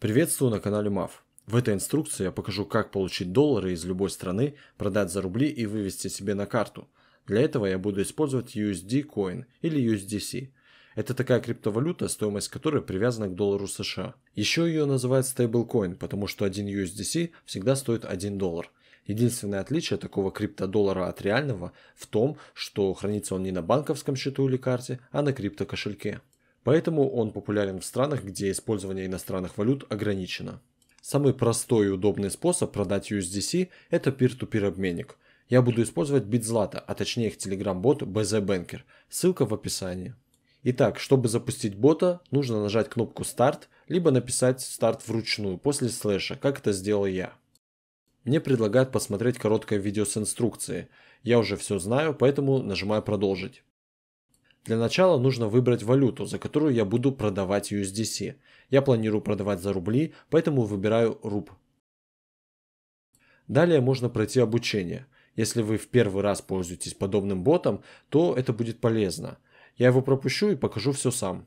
Приветствую на канале МАФ. В этой инструкции я покажу, как получить доллары из любой страны, продать за рубли и вывести себе на карту. Для этого я буду использовать USD Coin или USDC. Это такая криптовалюта, стоимость которой привязана к доллару США. Еще ее называют стейблкоин, потому что один USDC всегда стоит 1 доллар. Единственное отличие такого криптодоллара от реального в том, что хранится он не на банковском счету или карте, а на криптокошельке. Поэтому он популярен в странах, где использование иностранных валют ограничено. Самый простой и удобный способ продать USDC – это peer-to-peer обменник. Я буду использовать BitZlata, а точнее их телеграм-бот BZ Ссылка в описании. Итак, чтобы запустить бота, нужно нажать кнопку «Старт», либо написать «Старт вручную» после слэша, как это сделал я. Мне предлагают посмотреть короткое видео с инструкцией. Я уже все знаю, поэтому нажимаю «Продолжить». Для начала нужно выбрать валюту, за которую я буду продавать USDC. Я планирую продавать за рубли, поэтому выбираю руб. Далее можно пройти обучение. Если вы в первый раз пользуетесь подобным ботом, то это будет полезно. Я его пропущу и покажу все сам.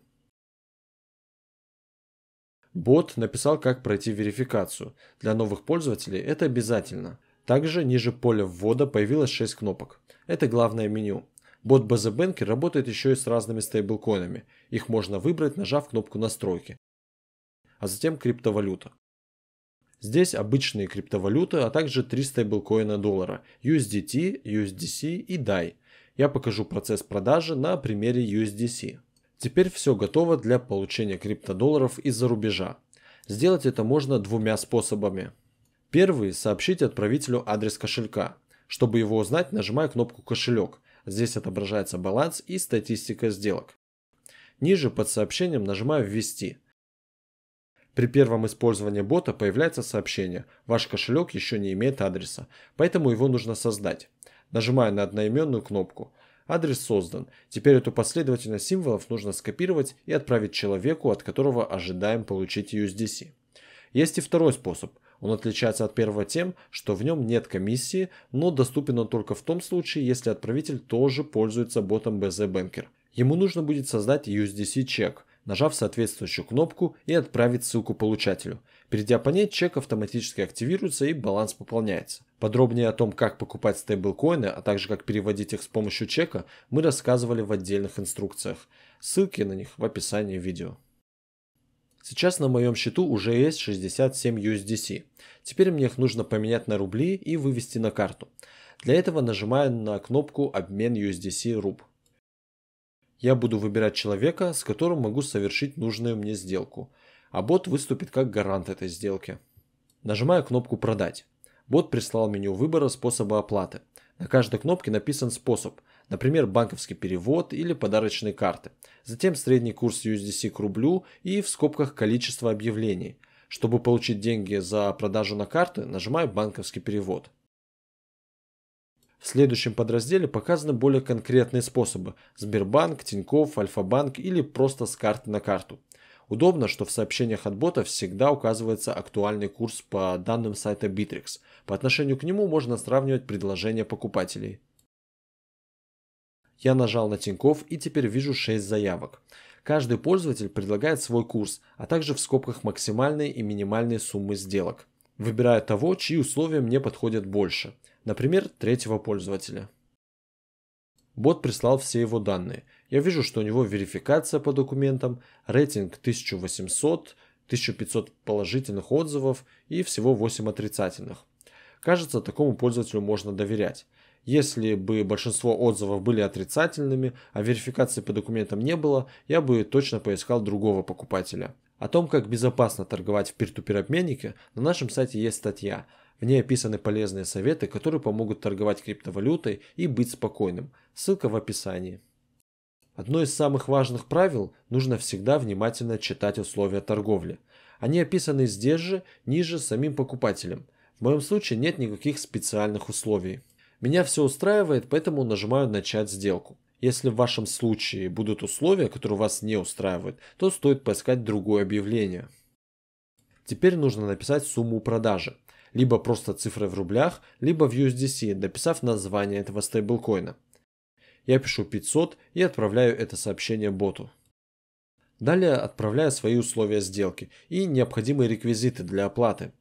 Бот написал, как пройти верификацию. Для новых пользователей это обязательно. Также ниже поля ввода появилось 6 кнопок. Это главное меню. Бот BZBanker работает еще и с разными стейблкоинами. Их можно выбрать, нажав кнопку настройки. А затем криптовалюта. Здесь обычные криптовалюты, а также три стейблкоина доллара – USDT, USDC и DAI. Я покажу процесс продажи на примере USDC. Теперь все готово для получения криптодолларов из-за рубежа. Сделать это можно двумя способами. Первый – сообщить отправителю адрес кошелька. Чтобы его узнать, нажимаю кнопку «Кошелек», Здесь отображается баланс и статистика сделок. Ниже под сообщением нажимаю «Ввести». При первом использовании бота появляется сообщение «Ваш кошелек еще не имеет адреса, поэтому его нужно создать». Нажимаю на одноименную кнопку. Адрес создан. Теперь эту последовательность символов нужно скопировать и отправить человеку, от которого ожидаем получить USDC. Есть и второй способ – он отличается от первого тем, что в нем нет комиссии, но доступен он только в том случае, если отправитель тоже пользуется ботом BZ Banker. Ему нужно будет создать USDC чек, нажав соответствующую кнопку и отправить ссылку получателю. Перейдя по ней, чек автоматически активируется и баланс пополняется. Подробнее о том, как покупать стейблкоины, а также как переводить их с помощью чека, мы рассказывали в отдельных инструкциях. Ссылки на них в описании видео. Сейчас на моем счету уже есть 67 USDC. Теперь мне их нужно поменять на рубли и вывести на карту. Для этого нажимаю на кнопку «Обмен USDC руб». Я буду выбирать человека, с которым могу совершить нужную мне сделку, а бот выступит как гарант этой сделки. Нажимаю кнопку «Продать». Бот прислал меню выбора способа оплаты. На каждой кнопке написан способ, например, банковский перевод или подарочные карты. Затем средний курс USDC к рублю и в скобках количество объявлений. Чтобы получить деньги за продажу на карты, нажимаю банковский перевод. В следующем подразделе показаны более конкретные способы – Сбербанк, Тинькофф, Альфа-банк или просто с карты на карту. Удобно, что в сообщениях от бота всегда указывается актуальный курс по данным сайта Bittrex. По отношению к нему можно сравнивать предложения покупателей. Я нажал на Тинькофф и теперь вижу 6 заявок. Каждый пользователь предлагает свой курс, а также в скобках максимальные и минимальные суммы сделок. Выбираю того, чьи условия мне подходят больше. Например, третьего пользователя. Бот прислал все его данные. Я вижу, что у него верификация по документам, рейтинг 1800, 1500 положительных отзывов и всего 8 отрицательных. Кажется, такому пользователю можно доверять. Если бы большинство отзывов были отрицательными, а верификации по документам не было, я бы точно поискал другого покупателя. О том, как безопасно торговать в peer-to-peer обменнике, на нашем сайте есть статья. В ней описаны полезные советы, которые помогут торговать криптовалютой и быть спокойным. Ссылка в описании. Одно из самых важных правил – нужно всегда внимательно читать условия торговли. Они описаны здесь же, ниже самим покупателем. В моем случае нет никаких специальных условий. Меня все устраивает, поэтому нажимаю «Начать сделку». Если в вашем случае будут условия, которые вас не устраивают, то стоит поискать другое объявление. Теперь нужно написать сумму продажи, либо просто цифры в рублях, либо в USDC, дописав название этого стейблкоина. Я пишу 500 и отправляю это сообщение боту. Далее отправляю свои условия сделки и необходимые реквизиты для оплаты.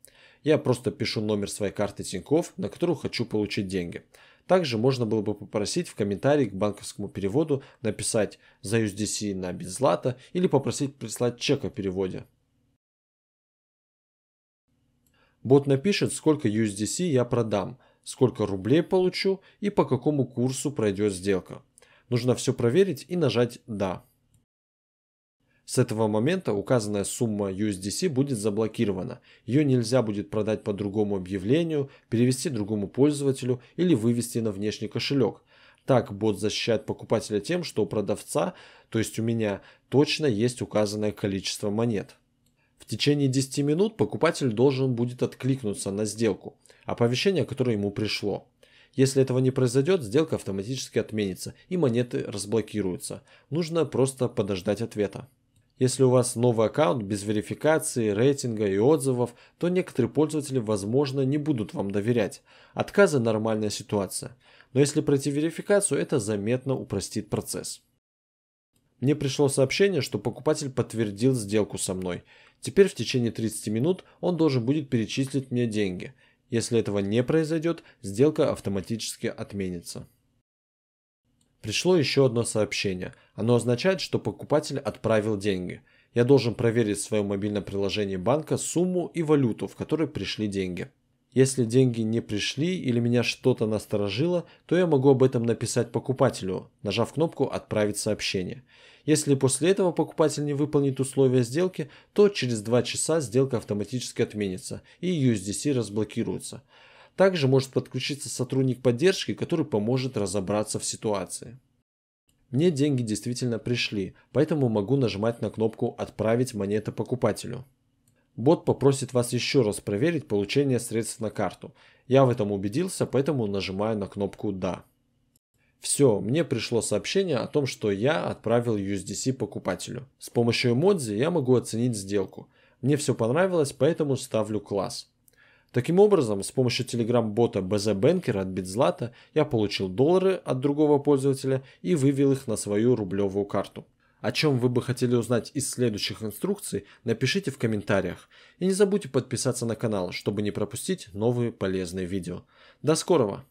Я просто пишу номер своей карты тиньков, на которую хочу получить деньги. Также можно было бы попросить в комментарии к банковскому переводу написать за USDC на битзлата или попросить прислать чек о переводе. Бот напишет, сколько USDC я продам – сколько рублей получу и по какому курсу пройдет сделка. Нужно все проверить и нажать «Да». С этого момента указанная сумма USDC будет заблокирована. Ее нельзя будет продать по другому объявлению, перевести другому пользователю или вывести на внешний кошелек. Так бот защищает покупателя тем, что у продавца, то есть у меня, точно есть указанное количество монет течение 10 минут покупатель должен будет откликнуться на сделку, оповещение, которое ему пришло. Если этого не произойдет, сделка автоматически отменится и монеты разблокируются. Нужно просто подождать ответа. Если у вас новый аккаунт без верификации, рейтинга и отзывов, то некоторые пользователи, возможно, не будут вам доверять. Отказы – нормальная ситуация. Но если пройти верификацию, это заметно упростит процесс. Мне пришло сообщение, что покупатель подтвердил сделку со мной. Теперь в течение 30 минут он должен будет перечислить мне деньги. Если этого не произойдет, сделка автоматически отменится. Пришло еще одно сообщение. Оно означает, что покупатель отправил деньги. Я должен проверить в своем мобильном приложении банка сумму и валюту, в которой пришли деньги. Если деньги не пришли или меня что-то насторожило, то я могу об этом написать покупателю, нажав кнопку «Отправить сообщение». Если после этого покупатель не выполнит условия сделки, то через 2 часа сделка автоматически отменится и USDC разблокируется. Также может подключиться сотрудник поддержки, который поможет разобраться в ситуации. Мне деньги действительно пришли, поэтому могу нажимать на кнопку «Отправить монеты покупателю». Бот попросит вас еще раз проверить получение средств на карту. Я в этом убедился, поэтому нажимаю на кнопку «Да». Все, мне пришло сообщение о том, что я отправил USDC покупателю. С помощью эмодзи я могу оценить сделку. Мне все понравилось, поэтому ставлю класс. Таким образом, с помощью телеграм-бота BZ Banker от Bitzlata я получил доллары от другого пользователя и вывел их на свою рублевую карту. О чем вы бы хотели узнать из следующих инструкций, напишите в комментариях. И не забудьте подписаться на канал, чтобы не пропустить новые полезные видео. До скорого!